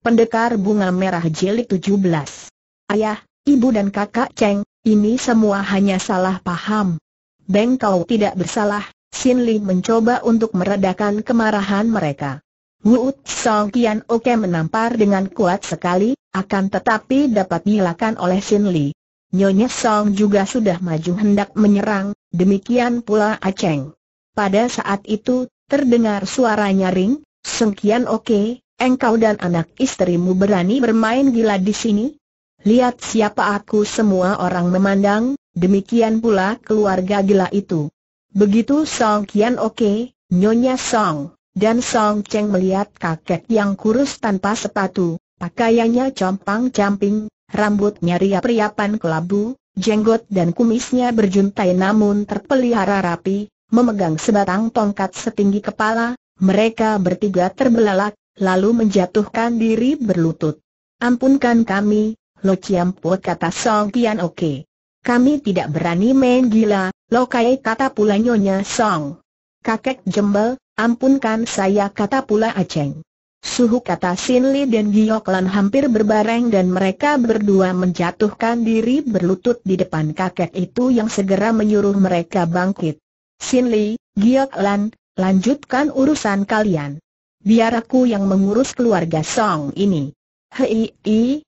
Pendekar Bunga Merah Jelik 17. Ayah, ibu dan kakak Cheng, ini semua hanya salah paham. Beng kau tidak bersalah, Sin Li mencoba untuk meredakan kemarahan mereka. Wuut Song Kian Oke menampar dengan kuat sekali, akan tetapi dapat dielakkan oleh Sin Li. Nyonya Song juga sudah maju hendak menyerang, demikian pula Cheng. Pada saat itu, terdengar suara nyaring, Song Kian Oke, engkau dan anak istrimu berani bermain gila di sini? Lihat siapa aku semua orang memandang, demikian pula keluarga gila itu. Begitu Song Kian Oke, Nyonya Song, dan Song Cheng melihat kakek yang kurus tanpa sepatu, pakaiannya compang-camping, rambutnya riap-riapan kelabu, jenggot dan kumisnya berjuntai namun terpelihara rapi, memegang sebatang tongkat setinggi kepala, mereka bertiga terbelalak, lalu menjatuhkan diri berlutut. Ampunkan kami, Lo Ciamput kata Song Tian Oke. Kami tidak berani main gila, Lo Kai kata pula Nyonya Song. Kakek Jembel, ampunkan saya kata pula Aceng. Suhu kata Sin Li dan Giok Lan hampir berbareng dan mereka berdua menjatuhkan diri berlutut di depan kakek itu yang segera menyuruh mereka bangkit. Sin Li, Giok Lan, lanjutkan urusan kalian biar aku yang mengurus keluarga Song ini. Hei, i,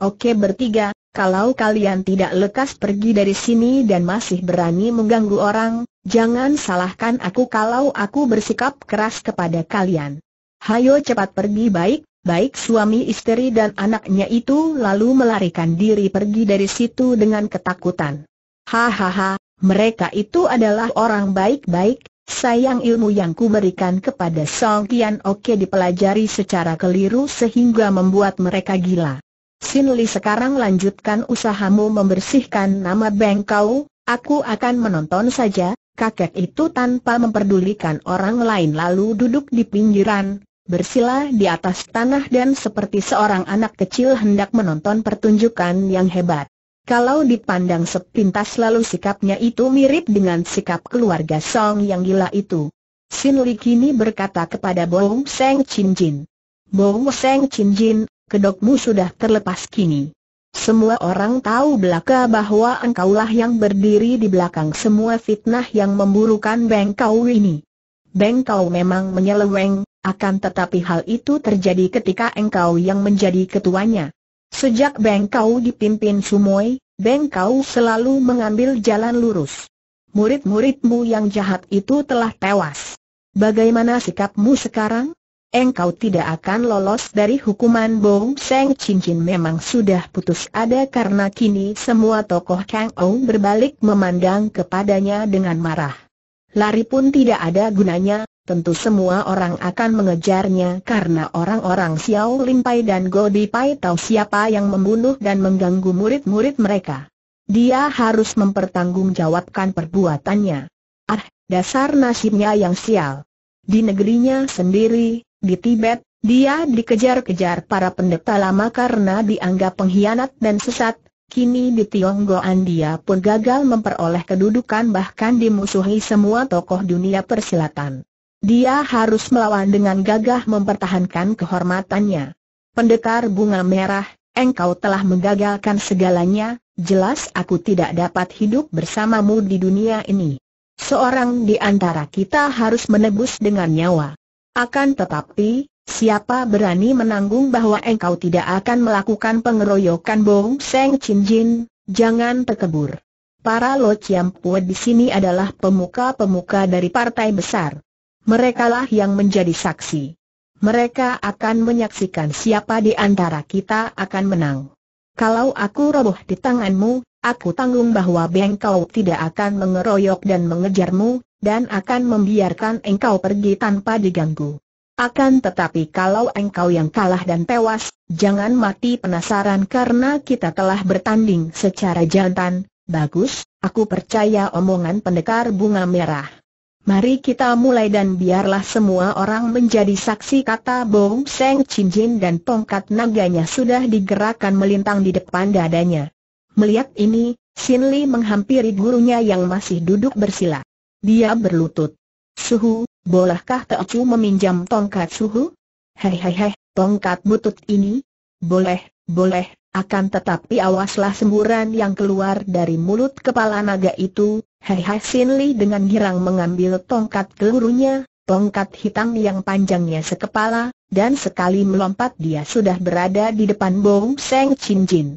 Oke bertiga, kalau kalian tidak lekas pergi dari sini dan masih berani mengganggu orang, jangan salahkan aku kalau aku bersikap keras kepada kalian. Hayo cepat pergi baik, baik suami istri dan anaknya itu lalu melarikan diri pergi dari situ dengan ketakutan. Hahaha, mereka itu adalah orang baik-baik, Sayang ilmu yang kuberikan kepada Song Tian Oke dipelajari secara keliru sehingga membuat mereka gila. Sin Li sekarang lanjutkan usahamu membersihkan nama Bengkau. aku akan menonton saja, kakek itu tanpa memperdulikan orang lain lalu duduk di pinggiran, bersila di atas tanah dan seperti seorang anak kecil hendak menonton pertunjukan yang hebat. Kalau dipandang sepintas lalu sikapnya itu mirip dengan sikap keluarga Song yang gila itu. Sin Li kini berkata kepada Bong Seng Chin Jin. Bong Seng Chin Jin, kedokmu sudah terlepas kini. Semua orang tahu belaka bahwa engkaulah yang berdiri di belakang semua fitnah yang memburukan bengkau ini. Bengkau memang menyeleweng, akan tetapi hal itu terjadi ketika engkau yang menjadi ketuanya. Sejak Bengkau dipimpin Sumoi, Bengkau selalu mengambil jalan lurus. Murid-muridmu yang jahat itu telah tewas. Bagaimana sikapmu sekarang? Engkau tidak akan lolos dari hukuman Bong Seng Cincin memang sudah putus ada karena kini semua tokoh Kang Ou berbalik memandang kepadanya dengan marah. Lari pun tidak ada gunanya, tentu semua orang akan mengejarnya karena orang-orang Xiao Limpai dan Godi Pai tahu siapa yang membunuh dan mengganggu murid-murid mereka. Dia harus mempertanggungjawabkan perbuatannya. Ah, dasar nasibnya yang sial. Di negerinya sendiri, di Tibet, dia dikejar-kejar para pendeta lama karena dianggap pengkhianat dan sesat, Kini di Tionggoan dia pun gagal memperoleh kedudukan bahkan dimusuhi semua tokoh dunia persilatan. Dia harus melawan dengan gagah mempertahankan kehormatannya. Pendekar bunga merah, engkau telah menggagalkan segalanya, jelas aku tidak dapat hidup bersamamu di dunia ini. Seorang di antara kita harus menebus dengan nyawa. Akan tetapi, siapa berani menanggung bahwa engkau tidak akan melakukan pengeroyokan Bong Seng cin Jin, jangan terkebur. Para Lo Chiam di sini adalah pemuka-pemuka dari partai besar merekalah yang menjadi saksi. Mereka akan menyaksikan siapa di antara kita akan menang. Kalau aku roboh di tanganmu, aku tanggung bahwa engkau tidak akan mengeroyok dan mengejarmu, dan akan membiarkan engkau pergi tanpa diganggu. Akan tetapi kalau engkau yang kalah dan tewas, jangan mati penasaran karena kita telah bertanding secara jantan. Bagus, aku percaya omongan pendekar bunga merah. Mari kita mulai dan biarlah semua orang menjadi saksi kata Bong Seng Chin dan tongkat naganya sudah digerakkan melintang di depan dadanya. Melihat ini, Sin Li menghampiri gurunya yang masih duduk bersila. Dia berlutut. Suhu, bolehkah Chu meminjam tongkat Suhu? Hei hei hei, tongkat butut ini? Boleh, boleh, akan tetapi awaslah semburan yang keluar dari mulut kepala naga itu, Hei Hei Sin Li dengan girang mengambil tongkat kelurunya, tongkat hitam yang panjangnya sekepala, dan sekali melompat dia sudah berada di depan Bong Seng Chin Jin.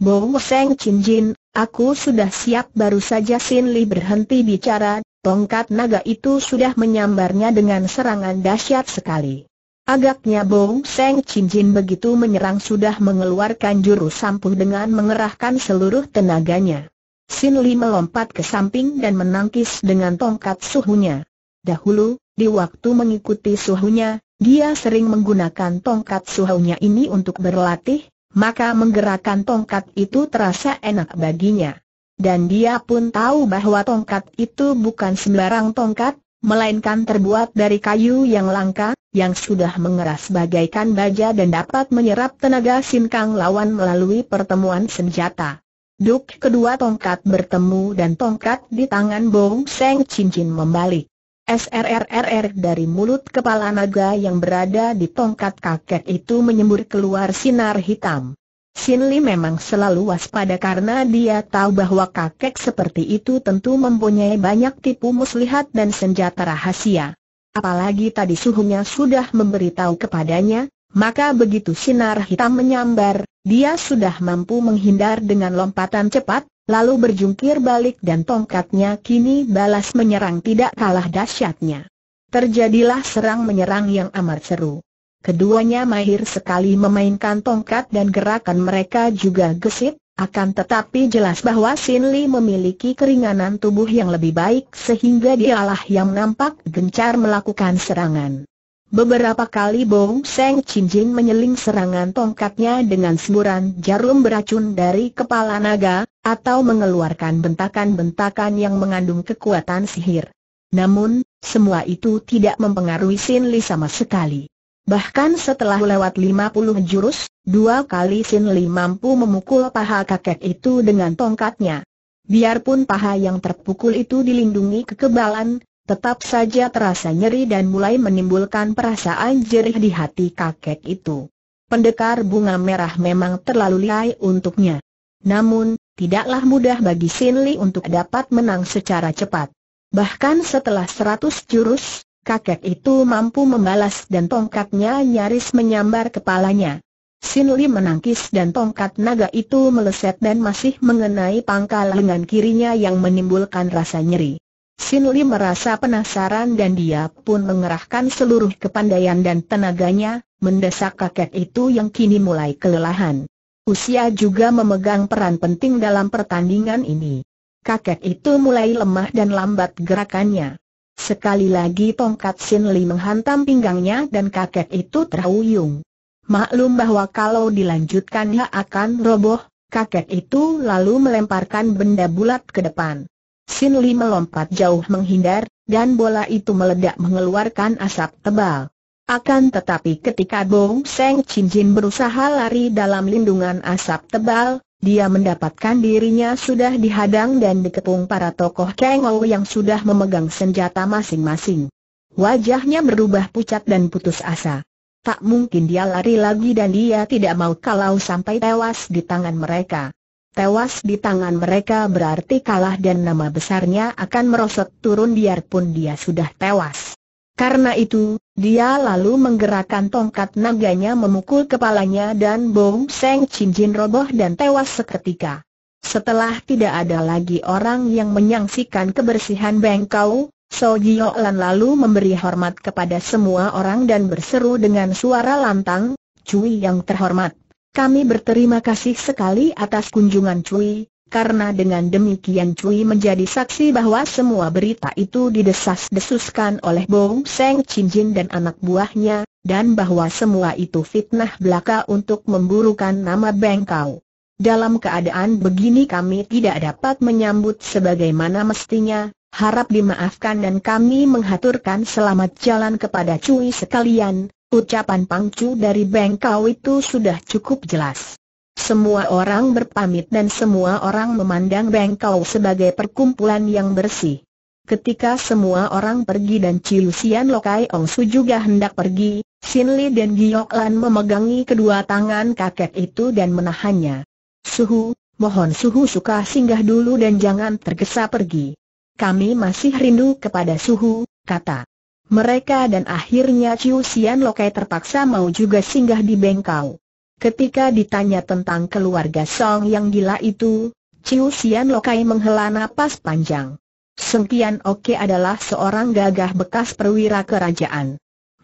Bong Seng Chin Jin, aku sudah siap baru saja Sin Li berhenti bicara, tongkat naga itu sudah menyambarnya dengan serangan dahsyat sekali. Agaknya Bong Seng Chin Jin begitu menyerang sudah mengeluarkan jurus sampuh dengan mengerahkan seluruh tenaganya. Sin Li melompat ke samping dan menangkis dengan tongkat suhunya. Dahulu, di waktu mengikuti suhunya, dia sering menggunakan tongkat suhunya ini untuk berlatih, maka menggerakkan tongkat itu terasa enak baginya. Dan dia pun tahu bahwa tongkat itu bukan sembarang tongkat, melainkan terbuat dari kayu yang langka, yang sudah mengeras bagaikan baja dan dapat menyerap tenaga sinkang lawan melalui pertemuan senjata. Duk kedua tongkat bertemu dan tongkat di tangan Bong Seng cincin membalik. SRRRR dari mulut kepala naga yang berada di tongkat kakek itu menyembur keluar sinar hitam. Sin Li memang selalu waspada karena dia tahu bahwa kakek seperti itu tentu mempunyai banyak tipu muslihat dan senjata rahasia. Apalagi tadi suhunya sudah memberitahu kepadanya, maka begitu sinar hitam menyambar, dia sudah mampu menghindar dengan lompatan cepat, lalu berjungkir balik dan tongkatnya kini balas menyerang tidak kalah dahsyatnya. Terjadilah serang menyerang yang amat seru. Keduanya mahir sekali memainkan tongkat dan gerakan mereka juga gesit, akan tetapi jelas bahwa Sin Li memiliki keringanan tubuh yang lebih baik sehingga dialah yang nampak gencar melakukan serangan. Beberapa kali Bong Seng Jin menyeling serangan tongkatnya dengan semburan jarum beracun dari kepala naga, atau mengeluarkan bentakan-bentakan yang mengandung kekuatan sihir. Namun, semua itu tidak mempengaruhi Sin Li sama sekali. Bahkan setelah lewat 50 jurus, dua kali Sin Li mampu memukul paha kakek itu dengan tongkatnya. Biarpun paha yang terpukul itu dilindungi kekebalan, tetap saja terasa nyeri dan mulai menimbulkan perasaan jerih di hati kakek itu. Pendekar bunga merah memang terlalu liai untuknya. Namun, tidaklah mudah bagi Sin Li untuk dapat menang secara cepat. Bahkan setelah seratus jurus, kakek itu mampu membalas dan tongkatnya nyaris menyambar kepalanya. Sin Li menangkis dan tongkat naga itu meleset dan masih mengenai pangkal lengan kirinya yang menimbulkan rasa nyeri. Sin Li merasa penasaran dan dia pun mengerahkan seluruh kepandaian dan tenaganya, mendesak kakek itu yang kini mulai kelelahan. Usia juga memegang peran penting dalam pertandingan ini. Kakek itu mulai lemah dan lambat gerakannya. Sekali lagi tongkat Sin Li menghantam pinggangnya dan kakek itu terhuyung. Maklum bahwa kalau dilanjutkannya akan roboh, kakek itu lalu melemparkan benda bulat ke depan. Sin Li melompat jauh menghindar, dan bola itu meledak mengeluarkan asap tebal. Akan tetapi ketika Bong Seng Chin Jin berusaha lari dalam lindungan asap tebal, dia mendapatkan dirinya sudah dihadang dan dikepung para tokoh Kang Ou yang sudah memegang senjata masing-masing. Wajahnya berubah pucat dan putus asa. Tak mungkin dia lari lagi dan dia tidak mau kalau sampai tewas di tangan mereka. Tewas di tangan mereka berarti kalah dan nama besarnya akan merosot turun biarpun dia sudah tewas. Karena itu, dia lalu menggerakkan tongkat naganya memukul kepalanya dan Bong Seng Cincin roboh dan tewas seketika. Setelah tidak ada lagi orang yang menyaksikan kebersihan Bengkau, So Jio Lan lalu memberi hormat kepada semua orang dan berseru dengan suara lantang, Cui yang terhormat. Kami berterima kasih sekali atas kunjungan Cui, karena dengan demikian Cui menjadi saksi bahwa semua berita itu didesas-desuskan oleh Bong Seng Jin dan anak buahnya, dan bahwa semua itu fitnah belaka untuk memburukan nama Bengkau. Dalam keadaan begini kami tidak dapat menyambut sebagaimana mestinya, harap dimaafkan dan kami menghaturkan selamat jalan kepada Cui sekalian, Ucapan pangcu dari bengkau itu sudah cukup jelas. Semua orang berpamit dan semua orang memandang bengkau sebagai perkumpulan yang bersih. Ketika semua orang pergi dan Sian Lokai Ongsu juga hendak pergi, Sin Li dan Giyok Lan memegangi kedua tangan kakek itu dan menahannya. Suhu, mohon Suhu suka singgah dulu dan jangan tergesa pergi. Kami masih rindu kepada Suhu, kata mereka dan akhirnya Chiu Sian Lokai terpaksa mau juga singgah di bengkau. Ketika ditanya tentang keluarga Song yang gila itu, Chiu Sian Lokai menghela napas panjang. Tian Oke adalah seorang gagah bekas perwira kerajaan.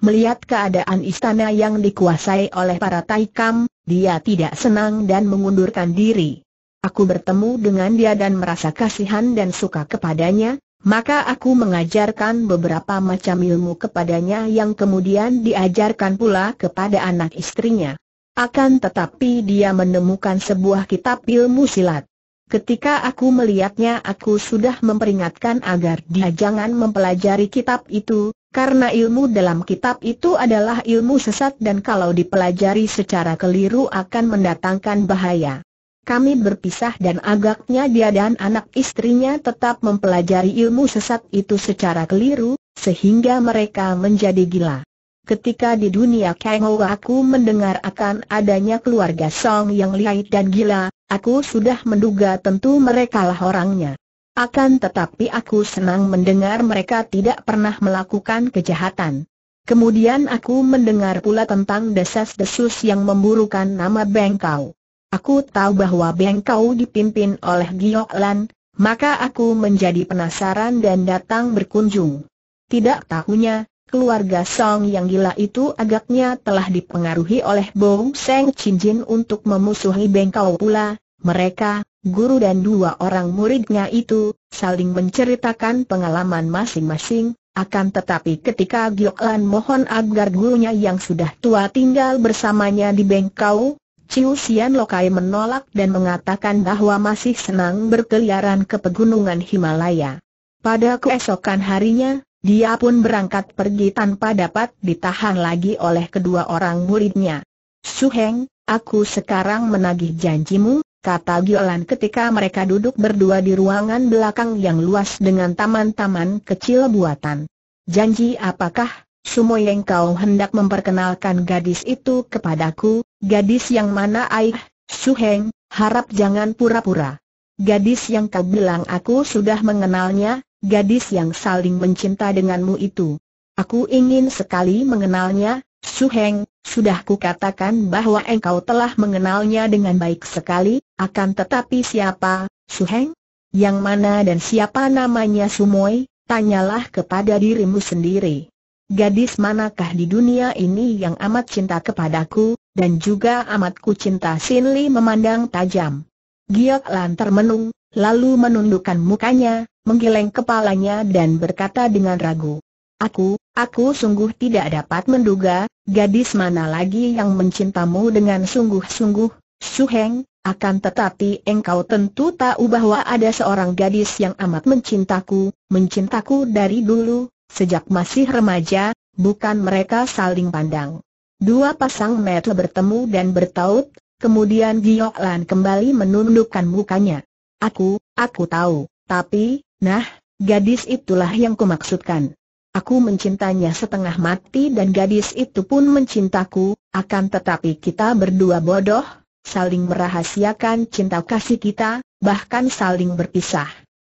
Melihat keadaan istana yang dikuasai oleh para Taikam, dia tidak senang dan mengundurkan diri. Aku bertemu dengan dia dan merasa kasihan dan suka kepadanya, maka aku mengajarkan beberapa macam ilmu kepadanya yang kemudian diajarkan pula kepada anak istrinya. Akan tetapi dia menemukan sebuah kitab ilmu silat. Ketika aku melihatnya aku sudah memperingatkan agar dia jangan mempelajari kitab itu, karena ilmu dalam kitab itu adalah ilmu sesat dan kalau dipelajari secara keliru akan mendatangkan bahaya. Kami berpisah dan agaknya dia dan anak istrinya tetap mempelajari ilmu sesat itu secara keliru, sehingga mereka menjadi gila. Ketika di dunia Kengou aku mendengar akan adanya keluarga Song yang lihai dan gila, aku sudah menduga tentu mereka lah orangnya. Akan tetapi aku senang mendengar mereka tidak pernah melakukan kejahatan. Kemudian aku mendengar pula tentang desas-desus yang memburukan nama Bengkau. Aku tahu bahwa Bengkau dipimpin oleh Giok Lan, maka aku menjadi penasaran dan datang berkunjung. Tidak tahunya, keluarga Song yang gila itu agaknya telah dipengaruhi oleh Bo Seng Jin untuk memusuhi Bengkau pula, mereka, guru dan dua orang muridnya itu, saling menceritakan pengalaman masing-masing, akan tetapi ketika Giok Lan mohon agar gurunya yang sudah tua tinggal bersamanya di Bengkau, Chiu Xian Lokai menolak dan mengatakan bahwa masih senang berkeliaran ke pegunungan Himalaya. Pada keesokan harinya, dia pun berangkat pergi tanpa dapat ditahan lagi oleh kedua orang muridnya. Su Heng, aku sekarang menagih janjimu, kata Giolan ketika mereka duduk berdua di ruangan belakang yang luas dengan taman-taman kecil buatan. Janji apakah, Sumoyeng kau hendak memperkenalkan gadis itu kepadaku, Gadis yang mana Aih, Su Heng, harap jangan pura-pura. Gadis yang kau bilang aku sudah mengenalnya, gadis yang saling mencinta denganmu itu. Aku ingin sekali mengenalnya, Su Heng. sudah ku katakan bahwa engkau telah mengenalnya dengan baik sekali, akan tetapi siapa, Su Heng, Yang mana dan siapa namanya Sumoy, tanyalah kepada dirimu sendiri. Gadis manakah di dunia ini yang amat cinta kepadaku, dan juga amat ku cinta Sin Li memandang tajam. Giok Lan termenung, lalu menundukkan mukanya, menggeleng kepalanya dan berkata dengan ragu. Aku, aku sungguh tidak dapat menduga, gadis mana lagi yang mencintamu dengan sungguh-sungguh, Suheng, akan tetapi engkau tentu tahu bahwa ada seorang gadis yang amat mencintaku, mencintaku dari dulu, sejak masih remaja, bukan mereka saling pandang. Dua pasang mata bertemu dan bertaut, kemudian Giok Lan kembali menundukkan mukanya. Aku, aku tahu, tapi, nah, gadis itulah yang kumaksudkan. Aku mencintanya setengah mati dan gadis itu pun mencintaku, akan tetapi kita berdua bodoh, saling merahasiakan cinta kasih kita, bahkan saling berpisah.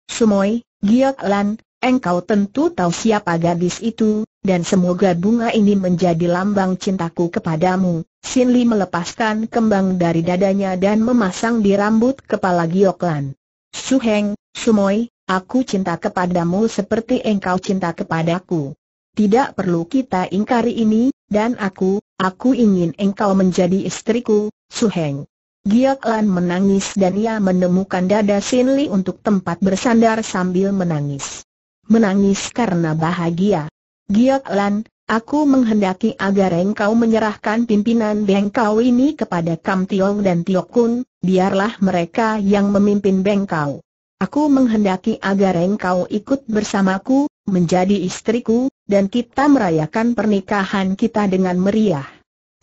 Sumoy, Giok Lan, Engkau tentu tahu siapa gadis itu, dan semoga bunga ini menjadi lambang cintaku kepadamu. Sin Li melepaskan kembang dari dadanya dan memasang di rambut kepala Gioklan. Suheng, Sumoi, aku cinta kepadamu seperti engkau cinta kepadaku. Tidak perlu kita ingkari ini, dan aku, aku ingin engkau menjadi istriku, Suheng. Gioklan menangis dan ia menemukan dada Sin Li untuk tempat bersandar sambil menangis menangis karena bahagia. Giok Lan, aku menghendaki agar engkau menyerahkan pimpinan bengkau ini kepada Kam Tiong dan Tiok Kun, biarlah mereka yang memimpin bengkau. Aku menghendaki agar engkau ikut bersamaku, menjadi istriku, dan kita merayakan pernikahan kita dengan meriah.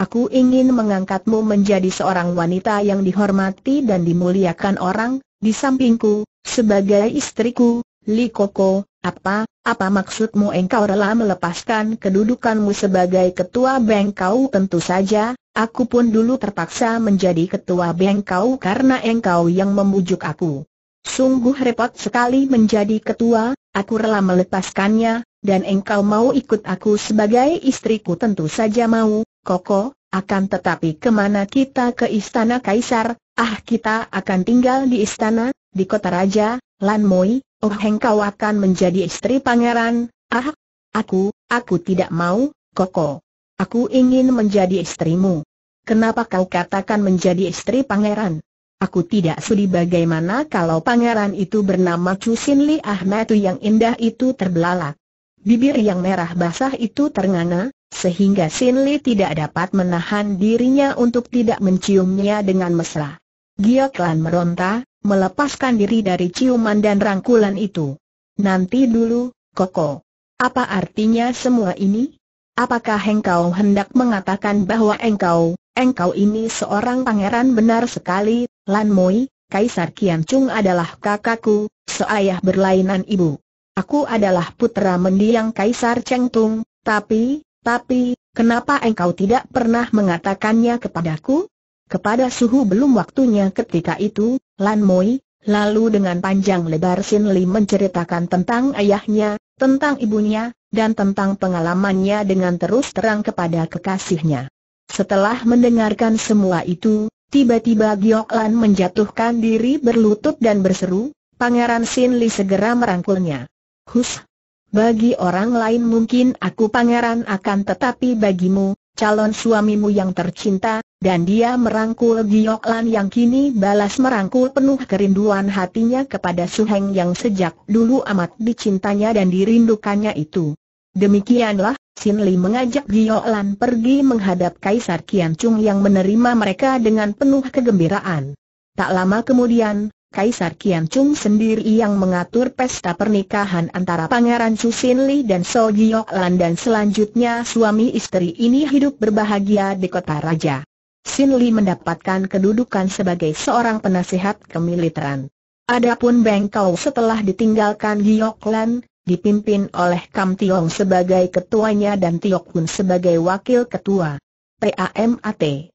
Aku ingin mengangkatmu menjadi seorang wanita yang dihormati dan dimuliakan orang, di sampingku, sebagai istriku, Li Koko, apa, apa maksudmu engkau rela melepaskan kedudukanmu sebagai ketua bank kau tentu saja, aku pun dulu terpaksa menjadi ketua bank kau karena engkau yang membujuk aku. Sungguh repot sekali menjadi ketua, aku rela melepaskannya, dan engkau mau ikut aku sebagai istriku tentu saja mau, Koko, akan tetapi kemana kita ke istana Kaisar, ah kita akan tinggal di istana, di kota raja, Lan Moi, oh Heng kau akan menjadi istri pangeran, ah, aku, aku tidak mau, Koko. Aku ingin menjadi istrimu. Kenapa kau katakan menjadi istri pangeran? Aku tidak sudi bagaimana kalau pangeran itu bernama Cusin Li Ahmetu yang indah itu terbelalak. Bibir yang merah basah itu ternganga, sehingga Sin Li tidak dapat menahan dirinya untuk tidak menciumnya dengan mesra. Gia Klan meronta, melepaskan diri dari ciuman dan rangkulan itu. Nanti dulu, Koko. Apa artinya semua ini? Apakah engkau hendak mengatakan bahwa engkau, engkau ini seorang pangeran benar sekali, Lan Moi, Kaisar Kian Chung adalah kakakku, seayah berlainan ibu. Aku adalah putra mendiang Kaisar Cheng Tung, tapi, tapi, kenapa engkau tidak pernah mengatakannya kepadaku? Kepada suhu belum waktunya ketika itu, Lan Moi, lalu dengan panjang lebar Sin Li menceritakan tentang ayahnya, tentang ibunya, dan tentang pengalamannya dengan terus terang kepada kekasihnya. Setelah mendengarkan semua itu, tiba-tiba Giok Lan menjatuhkan diri berlutut dan berseru, Pangeran Sin Li segera merangkulnya. Hus! Bagi orang lain mungkin aku pangeran akan tetapi bagimu, calon suamimu yang tercinta, dan dia merangkul Giok yang kini balas merangkul penuh kerinduan hatinya kepada Suheng yang sejak dulu amat dicintanya dan dirindukannya itu. Demikianlah, Sin Li mengajak Giok pergi menghadap Kaisar Kian Chung yang menerima mereka dengan penuh kegembiraan. Tak lama kemudian, Kaisar Kian Chung sendiri yang mengatur pesta pernikahan antara Pangeran Su Sin Li dan So Giok dan selanjutnya suami istri ini hidup berbahagia di kota raja. Sin Li mendapatkan kedudukan sebagai seorang penasihat kemiliteran. Adapun Beng setelah ditinggalkan Giok Lan, dipimpin oleh Kam Tiong sebagai ketuanya dan Tiok Hun sebagai wakil ketua. PAMAT